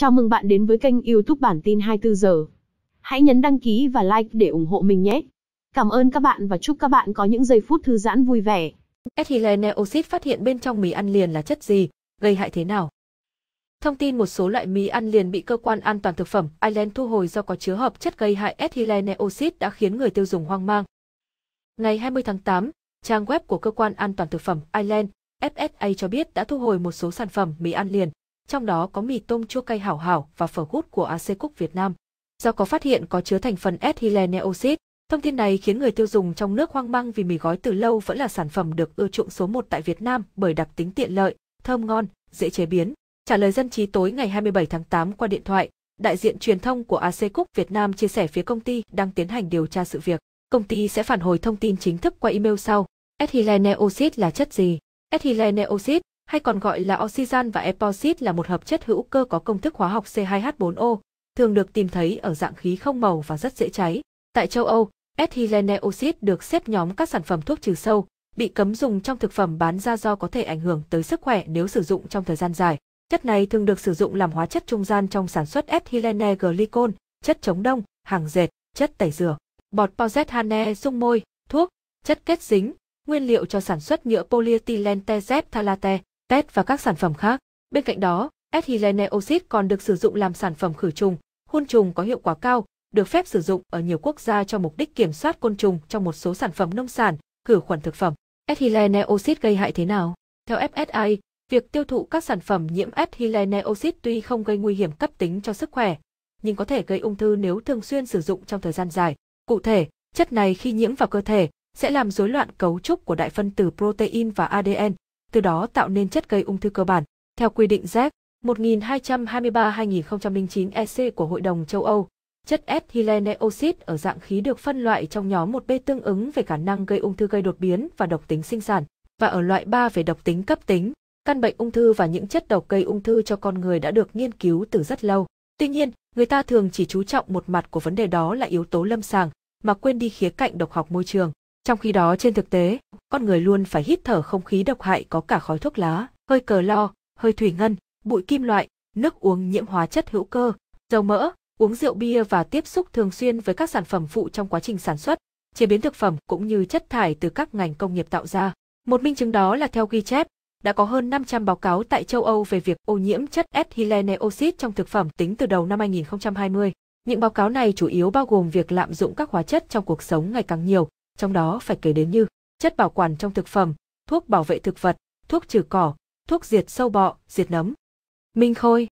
Chào mừng bạn đến với kênh YouTube bản tin 24 giờ. Hãy nhấn đăng ký và like để ủng hộ mình nhé. Cảm ơn các bạn và chúc các bạn có những giây phút thư giãn vui vẻ. Ethylene oxide phát hiện bên trong mì ăn liền là chất gì, gây hại thế nào? Thông tin một số loại mì ăn liền bị cơ quan an toàn thực phẩm Ireland thu hồi do có chứa hợp chất gây hại ethylene oxide đã khiến người tiêu dùng hoang mang. Ngày 20 tháng 8, trang web của cơ quan an toàn thực phẩm Ireland, FSA cho biết đã thu hồi một số sản phẩm mì ăn liền trong đó có mì tôm chua cay hảo hảo và phở hút của AC Cook Việt Nam. Do có phát hiện có chứa thành phần ethylenoxid, thông tin này khiến người tiêu dùng trong nước hoang mang vì mì gói từ lâu vẫn là sản phẩm được ưa chuộng số 1 tại Việt Nam bởi đặc tính tiện lợi, thơm ngon, dễ chế biến. Trả lời dân trí tối ngày 27 tháng 8 qua điện thoại, đại diện truyền thông của AC Cook Việt Nam chia sẻ phía công ty đang tiến hành điều tra sự việc. Công ty sẽ phản hồi thông tin chính thức qua email sau. Ethylenoxid là chất gì? Ethylenoxid hay còn gọi là oxygian và epoxit là một hợp chất hữu cơ có công thức hóa học C2H4O, thường được tìm thấy ở dạng khí không màu và rất dễ cháy. Tại châu Âu, ethylene ethyleneoxide được xếp nhóm các sản phẩm thuốc trừ sâu, bị cấm dùng trong thực phẩm bán ra do có thể ảnh hưởng tới sức khỏe nếu sử dụng trong thời gian dài. Chất này thường được sử dụng làm hóa chất trung gian trong sản xuất ethylene glycol, chất chống đông, hàng dệt, chất tẩy rửa, bọt hane dung môi, thuốc, chất kết dính, nguyên liệu cho sản xuất nhựa polyethylene tezephthalate, tét và các sản phẩm khác. Bên cạnh đó, ethylene oxide còn được sử dụng làm sản phẩm khử trùng, hôn trùng có hiệu quả cao, được phép sử dụng ở nhiều quốc gia cho mục đích kiểm soát côn trùng trong một số sản phẩm nông sản, khử khuẩn thực phẩm. Ethylene oxide gây hại thế nào? Theo FSI, việc tiêu thụ các sản phẩm nhiễm ethylene oxide tuy không gây nguy hiểm cấp tính cho sức khỏe, nhưng có thể gây ung thư nếu thường xuyên sử dụng trong thời gian dài. Cụ thể, chất này khi nhiễm vào cơ thể sẽ làm rối loạn cấu trúc của đại phân tử protein và ADN, từ đó tạo nên chất gây ung thư cơ bản. Theo quy định ZEC 1223-2009 EC của Hội đồng châu Âu, chất ethylene oxide ở dạng khí được phân loại trong nhóm 1B tương ứng về khả năng gây ung thư gây đột biến và độc tính sinh sản, và ở loại 3 về độc tính cấp tính. Căn bệnh ung thư và những chất độc gây ung thư cho con người đã được nghiên cứu từ rất lâu. Tuy nhiên, người ta thường chỉ chú trọng một mặt của vấn đề đó là yếu tố lâm sàng, mà quên đi khía cạnh độc học môi trường. Trong khi đó trên thực tế, con người luôn phải hít thở không khí độc hại có cả khói thuốc lá, hơi cờ lo, hơi thủy ngân, bụi kim loại, nước uống nhiễm hóa chất hữu cơ, dầu mỡ, uống rượu bia và tiếp xúc thường xuyên với các sản phẩm phụ trong quá trình sản xuất, chế biến thực phẩm cũng như chất thải từ các ngành công nghiệp tạo ra. Một minh chứng đó là theo ghi chép, đã có hơn 500 báo cáo tại châu Âu về việc ô nhiễm chất ethylene oxide trong thực phẩm tính từ đầu năm 2020. Những báo cáo này chủ yếu bao gồm việc lạm dụng các hóa chất trong cuộc sống ngày càng nhiều, trong đó phải kể đến như chất bảo quản trong thực phẩm, thuốc bảo vệ thực vật, thuốc trừ cỏ, thuốc diệt sâu bọ, diệt nấm. Minh Khôi